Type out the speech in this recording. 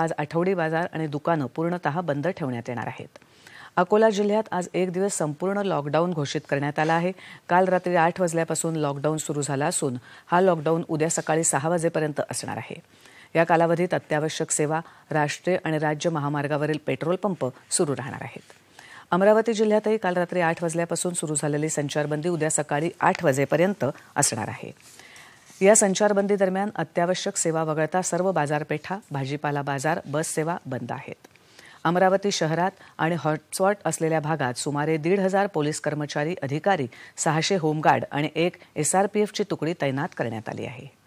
आज आठवडी बाजार आणि दुकानं पूर्णतः बंद ठेवण्यात येणार आहेत अकोला जिल्ह्यात आज एक दिवस संपूर्ण लॉकडाऊन घोषित करण्यात आला आहे काल रात्री आठ वाजल्यापासून लॉकडाऊन सुरू झाला असून हा लॉकडाऊन उद्या सकाळी सहा वाजेपर्यंत असणार आहे या कालावधीत अत्यावश्यक सेवा राष्ट्रीय आणि राज्य महामार्गावरील पेट्रोल पंप सुरू राहणार आहेत अमरावती जिल्ह्यातही काल रात्री आठ वाजल्यापासून सुरू झालेली संचारबंदी उद्या सकाळी आठ वाजेपर्यंत असणार आहे या संचारबंदी दरम्यान अत्यावश्यक सेवा वगळता सर्व बाजारपेठा भाजीपाला बाजार बस सेवा बंद आहेत अमरावती शहरात आणि हॉटस्पॉट असलेल्या भागात सुमारे दीड हजार पोलीस कर्मचारी अधिकारी सहाशे होमगार्ड आणि एक एसआरपीएफची तुकडी तैनात करण्यात आली आहे